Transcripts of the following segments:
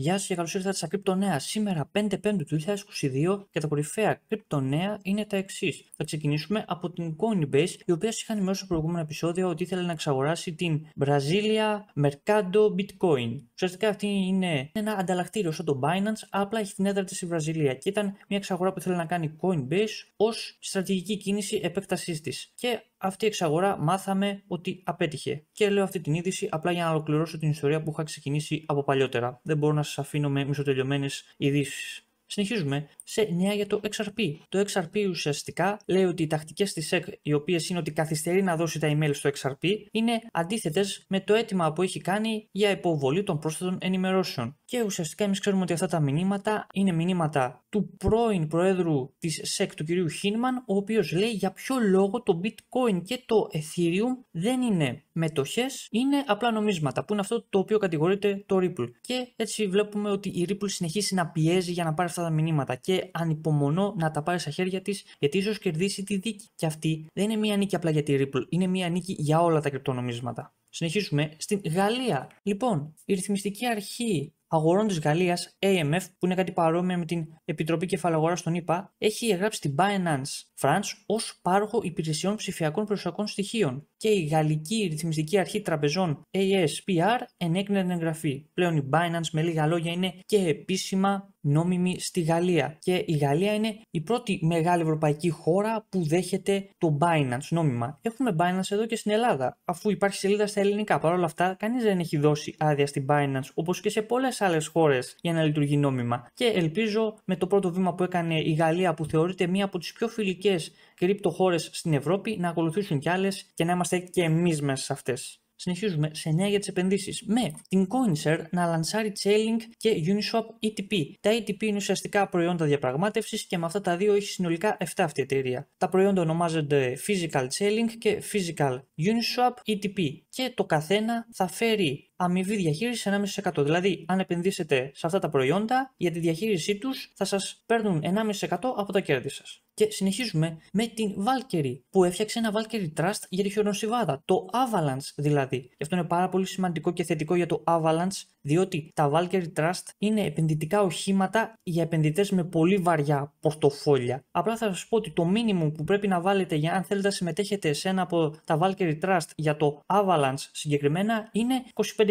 Γεια σας και καλώς ήρθατε στα νεα Σήμερα, 5 Πέμπτου του 2022 και τα κορυφαία νέα είναι τα εξής. Θα ξεκινήσουμε από την Coinbase, η οποία σας είχα ενημερώσει στο προηγούμενο επεισόδιο ότι ήθελε να εξαγοράσει την Brazilia Mercado Bitcoin. Ουσιαστικά αυτή είναι ένα ανταλλακτήριο σαν το Binance, απλά έχει την έδρα της στη Βραζιλία και ήταν μια εξαγορά που ήθελε να κάνει Coinbase ως στρατηγική κίνηση επέκτασής της. Και αυτή η εξαγορά μάθαμε ότι απέτυχε. Και λέω αυτή την είδηση απλά για να ολοκληρώσω την ιστορία που είχα ξεκινήσει από παλιότερα. Δεν μπορώ να αφήνω με μισοτελειωμένες ειδήσεις. Συνεχίζουμε σε νέα για το XRP. Το XRP ουσιαστικά λέει ότι οι τακτικές της SEC οι οποίες είναι ότι καθυστερεί να δώσει τα email στο XRP, είναι αντίθετες με το αίτημα που έχει κάνει για υποβολή των πρόσθετων ενημερώσεων. Και ουσιαστικά εμείς ξέρουμε ότι αυτά τα μηνύματα είναι μηνύματα του πρώην Προέδρου της ΣΕΚ του κυρίου Χίνμαν, ο οποίος λέει για ποιο λόγο το bitcoin και το ethereum δεν είναι μετοχές, είναι απλά νομίσματα, που είναι αυτό το οποίο κατηγορείται το Ripple. Και έτσι βλέπουμε ότι η Ripple συνεχίσει να πιέζει για να πάρει αυτά τα μηνύματα και ανυπομονώ να τα πάρει στα χέρια της, γιατί ίσως κερδίσει τη δίκη. Και αυτή δεν είναι μία νίκη απλά για τη Ripple, είναι μία νίκη για όλα τα κρυπτονομίσματα. Συνεχίζουμε στην Γαλλία. Λοιπόν, η ρυθμιστική αρχή Αγορών της Γαλλίας, AMF, που είναι κάτι παρόμοια με την Επιτροπή Κεφαλαγοράς των ΗΠΑ, έχει γράψει την Binance France ως πάροχο υπηρεσιών ψηφιακών προσωπικών στοιχείων και η Γαλλική Ρυθμιστική Αρχή Τραπεζών ASPR ενέκρινε την εγγραφή. Πλέον η Binance με λίγα λόγια είναι και επίσημα νόμιμη στη Γαλλία και η Γαλλία είναι η πρώτη μεγάλη ευρωπαϊκή χώρα που δέχεται το Binance νόμιμα. Έχουμε Binance εδώ και στην Ελλάδα αφού υπάρχει σελίδα στα ελληνικά. Παρ' όλα αυτά κανείς δεν έχει δώσει άδεια στην Binance όπως και σε πολλές άλλες χώρες για να λειτουργεί νόμιμα και ελπίζω με το πρώτο βήμα που έκανε η Γαλλία που θεωρείται μία από τις πιο φιλικές σημαντικέ κρυπτοχώρες στην Ευρώπη, να ακολουθήσουν κι άλλες και να είμαστε και εμείς μέσα σε αυτές. Συνεχίζουμε σε νέα για τις επενδύσεις. Με την Coinshare να λανσάρει Chainlink και Uniswap ETP. Τα ETP είναι ουσιαστικά προϊόντα διαπραγμάτευσης και με αυτά τα δύο έχει συνολικά 7 αυτή η εταιρεία. Τα προϊόντα ονομάζονται Physical Chainlink και Physical Uniswap ETP και το καθένα θα φέρει αμοιβή διαχείρισης 1,5%. Δηλαδή, αν επενδύσετε σε αυτά τα προϊόντα, για τη διαχείρισή τους θα σας παίρνουν 1,5% από τα κέρδη σας. Και συνεχίζουμε με την Valkyrie που έφτιαξε ένα Valkyrie Trust για τη χιονοσυβάδα. το Avalanche δηλαδή. αυτό είναι πάρα πολύ σημαντικό και θετικό για το Avalanche διότι τα Valkyrie Trust είναι επενδυτικά οχήματα για επενδυτές με πολύ βαριά πορτοφόλια. Απλά θα σας πω ότι το μήνυμο που πρέπει να βάλετε για αν θέλετε να συμμετέχετε σε ένα από τα Valkyrie Trust για το Avalanche συγκεκριμένα είναι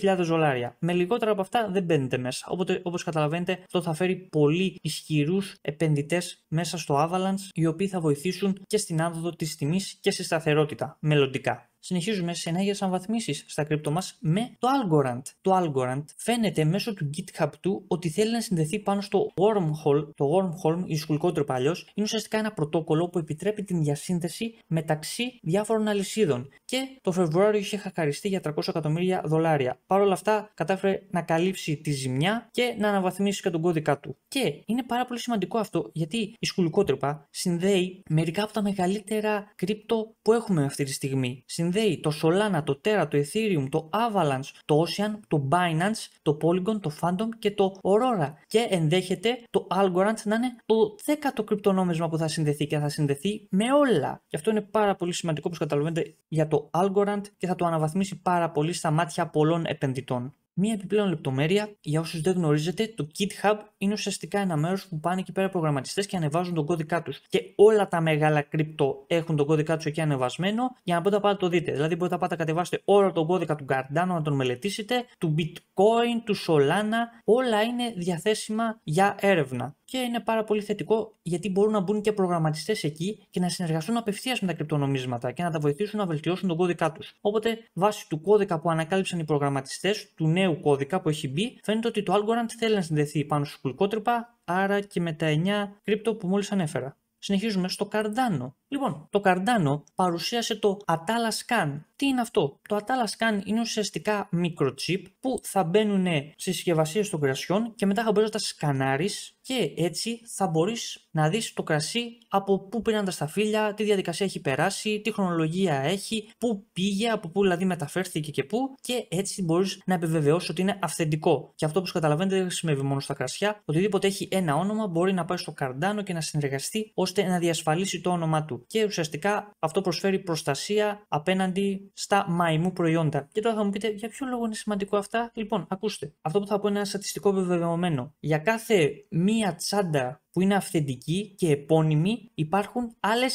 25.000 δολάρια. Με λιγότερα από αυτά δεν μπαίνετε μέσα. Οπότε, όπως καταλαβαίνετε, αυτό θα φέρει πολύ ισχυρούς επενδυτές μέσα στο Avalanche, οι οποίοι θα βοηθήσουν και στην άνοδο της τιμής και στη σταθερότητα μελλοντικά συνεχίζουμε σε ενέργειε αναβαθμίσει στα κρυπτό μας με το Algorand. Το Algorand φαίνεται μέσω του GitHub του ότι θέλει να συνδεθεί πάνω στο Wormhole. Το Wormhole, ή σκουλικότρυπα παλιός, είναι ουσιαστικά ένα πρωτόκολλο που επιτρέπει την διασύνδεση μεταξύ διάφορων αλυσίδων. Και το Φεβρουάριο είχε χακαριστεί για 300 εκατομμύρια δολάρια. Παρ' όλα αυτά, κατάφερε να καλύψει τη ζημιά και να αναβαθμίσει και τον κώδικα του. Και είναι πάρα πολύ σημαντικό αυτό γιατί η σκουλικότρυπα συνδέει μερικά από τα μεγαλύτερα κρύπτο που έχουμε αυτή τη στιγμή συνδέει το Solana, το Terra, το Ethereum, το Avalanche, το Ocean, το Binance, το Polygon, το Phantom και το Aurora. Και ενδέχεται το Algorand να είναι το δέκατο κρυπτονόμισμα που θα συνδεθεί και θα συνδεθεί με όλα. Και αυτό είναι πάρα πολύ σημαντικό, όπως καταλαβαίνετε, για το Algorand και θα το αναβαθμίσει πάρα πολύ στα μάτια πολλών επενδυτών. Μία επιπλέον λεπτομέρεια, για όσους δεν γνωρίζετε, το GitHub είναι ουσιαστικά ένα μέρος που πάνε εκεί πέρα προγραμματιστές και ανεβάζουν τον κώδικά τους. Και όλα τα μεγάλα κρυπτο έχουν τον κώδικά τους εκεί ανεβασμένο για να μπορείτε να το δείτε. Δηλαδή, μπορείτε να πάτε κατεβάσετε όλο τον κώδικα του Cardano, να τον μελετήσετε, του Bitcoin, του Solana. Όλα είναι διαθέσιμα για έρευνα και είναι πάρα πολύ θετικό γιατί μπορούν να μπουν και προγραμματιστές εκεί και να συνεργαστούν απευθείας με τα κρυπτονομίσματα και να τα βοηθήσουν να βελτιώσουν τον κώδικά τους. Οπότε, βάσει του κώδικα που ανακάλυψαν οι προγραμματιστές, του νέου κώδικα που έχει μπει, φαίνεται ότι το Algorand θέλει να συνδεθεί πάνω στου κουλκότρυπα, άρα και με τα 9 κρύπτο που μόλις ανέφερα. Συνεχίζουμε στο Cardano. Λοιπόν, το Cardano παρουσίασε το Atala Scan. Τι είναι αυτό? Το Atala Scan είναι ουσιαστικά microchip που θα μπαίνουν στις συσκευασίες των κρασιών και μετά θα μπορείς να τα σκανάρεις και έτσι θα μπορείς να δεις το κρασί από πού πήραν τα σταφύλια, τι διαδικασία έχει περάσει, τι χρονολογία έχει, πού πήγε, από πού δηλαδή μεταφέρθηκε και πού και έτσι μπορείς να επιβεβαιώσεις ότι είναι αυθεντικό. Και αυτό που καταλαβαίνετε δεν χρησιμεύει μόνο στα κρασιά, οτιδήποτε έχει ένα όνομα μπορεί να επιβεβαιώσεις οτι ειναι αυθεντικο και αυτο που καταλαβαινετε δεν χρησιμευει μονο στα κρασια οτιδηποτε εχει ενα ονομα μπορει να παει στο καρντάνο και να συνεργαστεί ώστε να διασφαλίσει το όνομά του και ουσιαστικά αυτό προσφέρει προστασία απέναντι στα μαϊμού προϊόντα. Και τώρα θα μου πείτε για ποιο λόγο είναι σημαντικό αυτά. Λοιπόν, ακούστε. Αυτό που θα πω είναι ένα στατιστικό βεβαιωμένο. Για κάθε μία τσάντα που είναι αυθεντικοί και επώνυμοι, υπάρχουν άλλες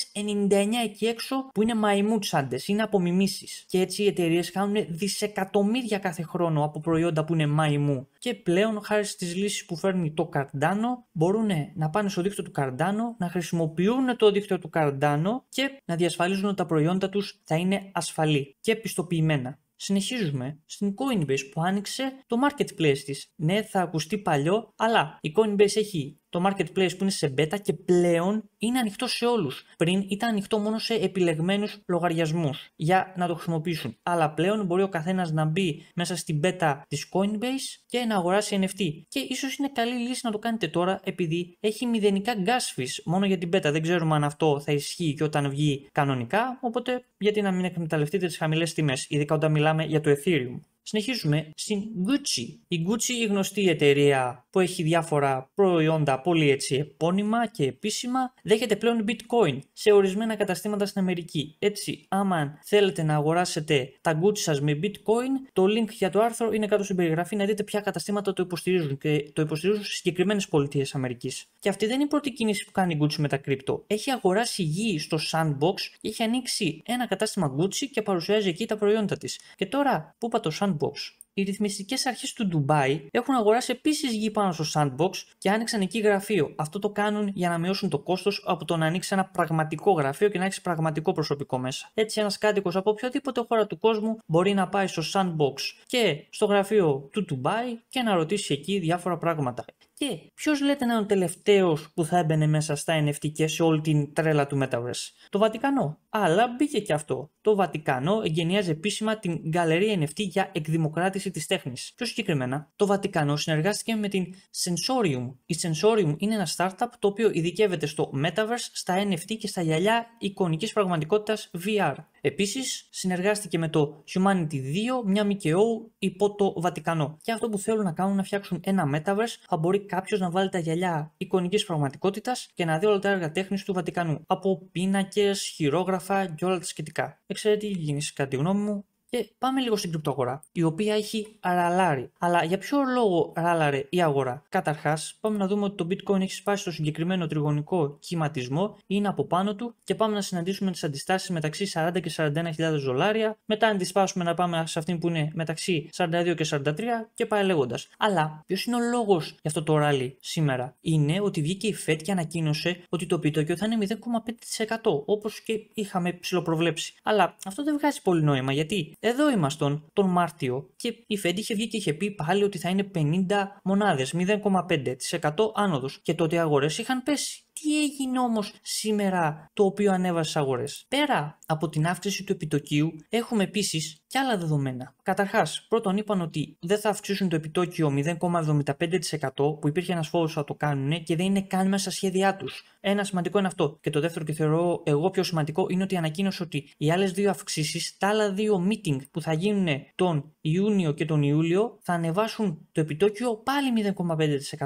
99 εκεί έξω που είναι μαϊμούτσαντες, είναι απομιμήσεις. Και έτσι οι εταιρείες κάνουν δισεκατομμύρια κάθε χρόνο από προϊόντα που είναι μαϊμού. Και πλέον, χάρη στις λύσεις που φέρνει το Καρντάνο, μπορούν να πάνε στο δίκτυο του Καρντάνο, να χρησιμοποιούν το δίκτυο του Καρντάνο και να διασφαλίζουν ότι τα προϊόντα τους θα είναι ασφαλή και πιστοποιημένα. Συνεχίζουμε στην Coinbase που άνοιξε το marketplace της. Ναι, θα ακουστεί παλιό, αλλά η Coinbase έχει το marketplace που είναι σε beta και πλέον είναι ανοιχτό σε όλους. Πριν ήταν ανοιχτό μόνο σε επιλεγμένους λογαριασμούς για να το χρησιμοποιήσουν. Αλλά πλέον μπορεί ο καθένας να μπει μέσα στην beta της Coinbase και να αγοράσει NFT. Και ίσως είναι καλή λύση να το κάνετε τώρα επειδή έχει μηδενικά gas fees μόνο για την beta. Δεν ξέρουμε αν αυτό θα ισχύει και όταν βγει κανονικά. Οπότε γιατί να μην εκμεταλλευτείτε τις χαμηλές τιμές, ειδικά όταν μιλάμε για το Ethereum. Συνεχίζουμε στην Gucci. Η Gucci η γνωστή εταιρεία που έχει διάφορα προϊόντα πολύ έτσι επώνυμα και επίσημα δέχεται πλέον bitcoin σε ορισμένα καταστήματα στην Αμερική. Έτσι άμα θέλετε να αγοράσετε τα Gucci σας με bitcoin το link για το άρθρο είναι κάτω στην περιγραφή να δείτε ποια καταστήματα το υποστηρίζουν και το υποστηρίζουν στις συγκεκριμένες πολιτείες Αμερικής. Και αυτή δεν είναι η πρώτη κίνηση που κάνει η Gucci με τα κρύπτο. Έχει αγοράσει γη στο sandbox έχει ανοίξει ένα κατάστημα Gucci και παρουσιάζει εκεί τα προϊόντα της. Και τώρα που είπα το sandbox Sandbox. Οι ρυθμιστικές αρχές του Ντουμπάι έχουν αγοράσει επίσης γη πάνω στο Sandbox και άνοιξαν εκεί γραφείο. Αυτό το κάνουν για να μειώσουν το κόστος από το να ανοίξει ένα πραγματικό γραφείο και να έχει πραγματικό προσωπικό μέσα. Έτσι ένας κάτοικος από οποιαδήποτε χώρα του κόσμου μπορεί να πάει στο Sandbox και στο γραφείο του Ντουμπάι και να ρωτήσει εκεί διάφορα πράγματα. Και ποιος λέτε να είναι ο τελευταίος που θα έμπαινε μέσα στα NFT και σε όλη την τρέλα του Metaverse. Το Βατικανό. Αλλά μπήκε και αυτό. Το Βατικανό εγγενιάζει επίσημα την Γκαλερία NFT για εκδημοκράτηση της τέχνης. Πιο συγκεκριμένα, το Βατικανό συνεργάστηκε με την Sensorium. Η Sensorium είναι ένα startup το οποίο ειδικεύεται στο Metaverse, στα NFT και στα γυαλιά εικονικής πραγματικότητας VR. Επίσης, συνεργάστηκε με το Humanity 2, μια ΜΚΟ υπό το Βατικανό. Και αυτό που θέλουν να κάνουν να φτιάξουν ένα Metaverse, θα μπορεί κάποιος να βάλει τα γυαλιά εικονικής πραγματικότητας και να δει όλα τα έργα τέχνης του Βατικανού. Από πίνακες, χειρόγραφα και όλα τα σχετικά. Δεν γίνηση, τι γίνει, κατά τη γνώμη μου, και ε, πάμε λίγο στην κρυπτοαγορά, η οποία έχει ραλάρει. Αλλά για ποιο λόγο ράλαρε η αγορά. Καταρχάς, πάμε να δούμε ότι το bitcoin έχει σπάσει στο συγκεκριμένο τριγωνικό κυματισμό, είναι από πάνω του και πάμε να συναντήσουμε τις αντιστάσεις μεταξύ 40 και 41.000 δολάρια. Μετά, αν σπάσουμε, να πάμε σε αυτή που είναι μεταξύ 42 και 43 και πάει λέγοντας. Αλλά ποιος είναι ο λόγος για αυτό το ράλι σήμερα. Είναι ότι βγήκε η FED και ανακοίνωσε ότι το πιτόκιο θα είναι 0,5% όπως και είχαμε ψηλοπροβλέψει. Αλλά αυτό δεν βγάζει πολύ νόημα γιατί εδώ ήμασταν τον Μάρτιο και η Fed είχε βγει και είχε πει πάλι ότι θα είναι 50 μονάδε, 0,5% άνοδος. Και τότε οι αγορές είχαν πέσει. Τι έγινε όμως σήμερα το οποίο ανέβασε τις αγορές. Πέρα από την αύξηση του επιτοκίου, έχουμε επίσης και άλλα δεδομένα. Καταρχάς, πρώτον είπαν ότι δεν θα αυξήσουν το επιτόκιο 0,75% που υπήρχε ένας φόβος θα το κάνουν και δεν είναι καν μέσα στα σχέδιά τους. Ένα σημαντικό είναι αυτό. Και το δεύτερο και θεωρώ εγώ πιο σημαντικό είναι ότι ανακοίνωσε ότι οι άλλες δύο αυξήσεις, τα άλλα δύο meeting που θα γίνουν τον Ιούνιο και τον Ιούλιο, θα ανεβάσουν το επιτόκιο πάλι 0,5%.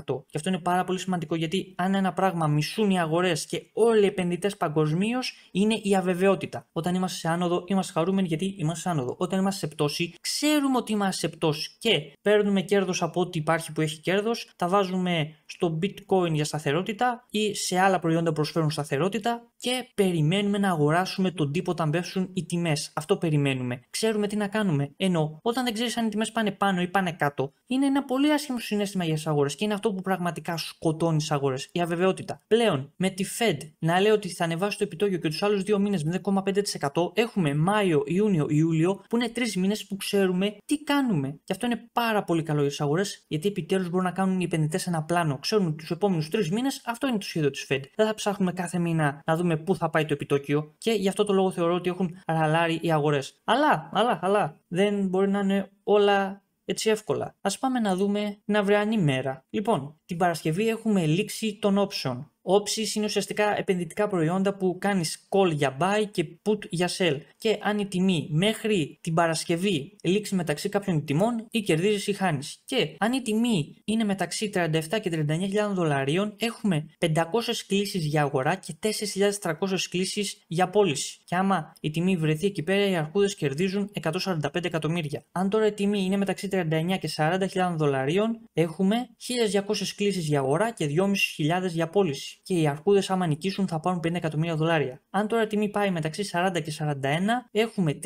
Και αυτό είναι πάρα πολύ σημαντικό γιατί αν ένα πράγμα μισούν οι αγορές και όλοι οι επενδυτές παγκοσμίως είναι η αβεβαιότητα. Όταν είμαστε σε άνοδο, είμαστε χαρούμενοι γιατί είμαστε σε άνοδο. Όταν δεν είμαστε σε πτώση, ξέρουμε ότι είμαστε σε πτώση και παίρνουμε κέρδος από ό,τι υπάρχει που έχει κέρδος, τα βάζουμε στο bitcoin για σταθερότητα ή σε άλλα προϊόντα που προσφέρουν σταθερότητα και περιμένουμε να αγοράσουμε τον τύπο όταν πέσουν οι τιμές. Αυτό περιμένουμε. Ξέρουμε τι να κάνουμε. Ενώ όταν δεν ξέρεις αν οι τιμές πάνε πάνω ή πάνε κάτω, είναι ένα πολύ άσχημο συνέστημα για τις αγορές και είναι αυτό που πραγματικά σκοτώνει τις αγορές. Η αβεβαιότητα. Πλέον, με τη Fed να λέει ότι θα ανεβάσει το επιτόκιο και τους άλλους δύο μήνες 0,5%, έχουμε Μάιο, Ιούνιο, Ιούλιο που είναι τρεις μήνες που ξέρουμε τι κάνουμε. Και αυτό είναι πάρα πολύ καλό για τι αγορές, γιατί επιτέλους μπορούν να κάνουν οι επενδυτές ένα πλάνο. Ξέρουν τους επόμενους τρεις μήνες αυτό είναι το σχέδιο της Fed. Δεν θα ψάχνουμε κάθε μήνα να δούμε πού θα πάει το επιτόκιο και γι' αυτό το λόγο θεωρώ ότι έχουν ραλάρει οι αγορές. Αλλά, αλλά, αλλά δεν μπορεί να είναι όλα έτσι εύκολα. ας πάμε να δούμε την αυριανή μέρα. Λοιπόν, την Παρασκευή έχουμε λήξη των option. Options είναι ουσιαστικά επενδυτικά προϊόντα που κάνεις call για buy και put για sell. Και αν η τιμή μέχρι την Παρασκευή λήξει μεταξύ κάποιων τιμών, ή κερδίζεις ή χάνεις. Και αν η τιμή είναι μεταξύ 37 και 39.000 δολαρίων, έχουμε 500 κλήσεις για αγορά και 4.300 κλήσεις για πώληση. Και άμα η τιμή βρεθεί εκεί πέρα, οι αρχούδες κερδίζουν 145 εκατομμύρια. Αν τώρα η τιμή είναι μεταξύ 39 και 40.000 δολαρίων, έχουμε 1.200 κλήσεις για αγορά και 2.500 για πώληση. Και οι αρκούδες, άμα νικήσουν, θα πάρουν 50 εκατομμύρια δολάρια. Αν τώρα η τιμή πάει μεταξύ 40 και 41, έχουμε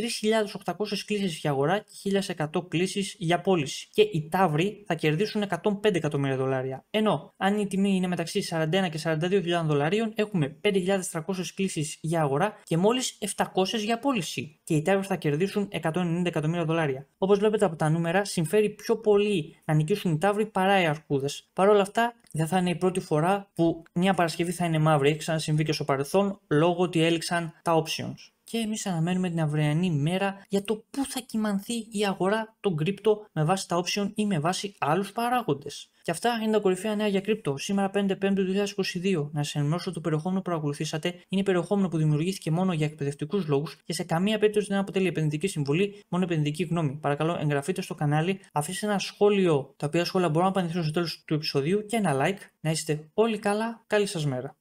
3.800 κλήσεις για αγορά και 1.100 κλήσεις για πώληση. Και οι ταύροι θα κερδίσουν 105 εκατομμύρια δολάρια. Ενώ αν η τιμή είναι μεταξύ 41 και 42.000 δολαρίων, έχουμε 5.300 κλήσεις για αγορά και μόλις 700 για πώληση. Και οι ταύροι θα κερδίσουν 190 εκατομμύρια δολάρια. Όπως βλέπετε από τα νούμερα, συμφέρει πιο πολύ να νικήσουν οι ταύροι παρά οι αρκούδες. Παρ' αυτά, δεν θα είναι η πρώτη φορά που μια Παρασκευή θα είναι μαύρη. Έχει ξανασυμβεί και στο παρελθόν λόγω ότι έληξαν τα options και εμείς αναμένουμε την αυριανή μέρα για το πού θα κοιμανθεί η αγορά των κρύπτο με βάση τα option ή με βάση άλλους παράγοντες. Και αυτά είναι τα κορυφαία νέα για κρύπτο. Σήμερα 5 2022. Να σα ενημερώσω το περιεχόμενο που ακολουθήσατε. είναι περιεχόμενο που δημιουργήθηκε μόνο για εκπαιδευτικούς λόγους και σε καμία περίπτωση δεν αποτελεί επενδυτική συμβολή, μόνο επενδυτική γνώμη. Παρακαλώ, εγγραφείτε στο κανάλι, αφήστε ένα σχόλιο, τα οποία σχόλια μπορούν να απαντηθούν στο τέλος του επεισοδίου και ένα like. Να είστε όλοι καλά. Καλή σας μέρα.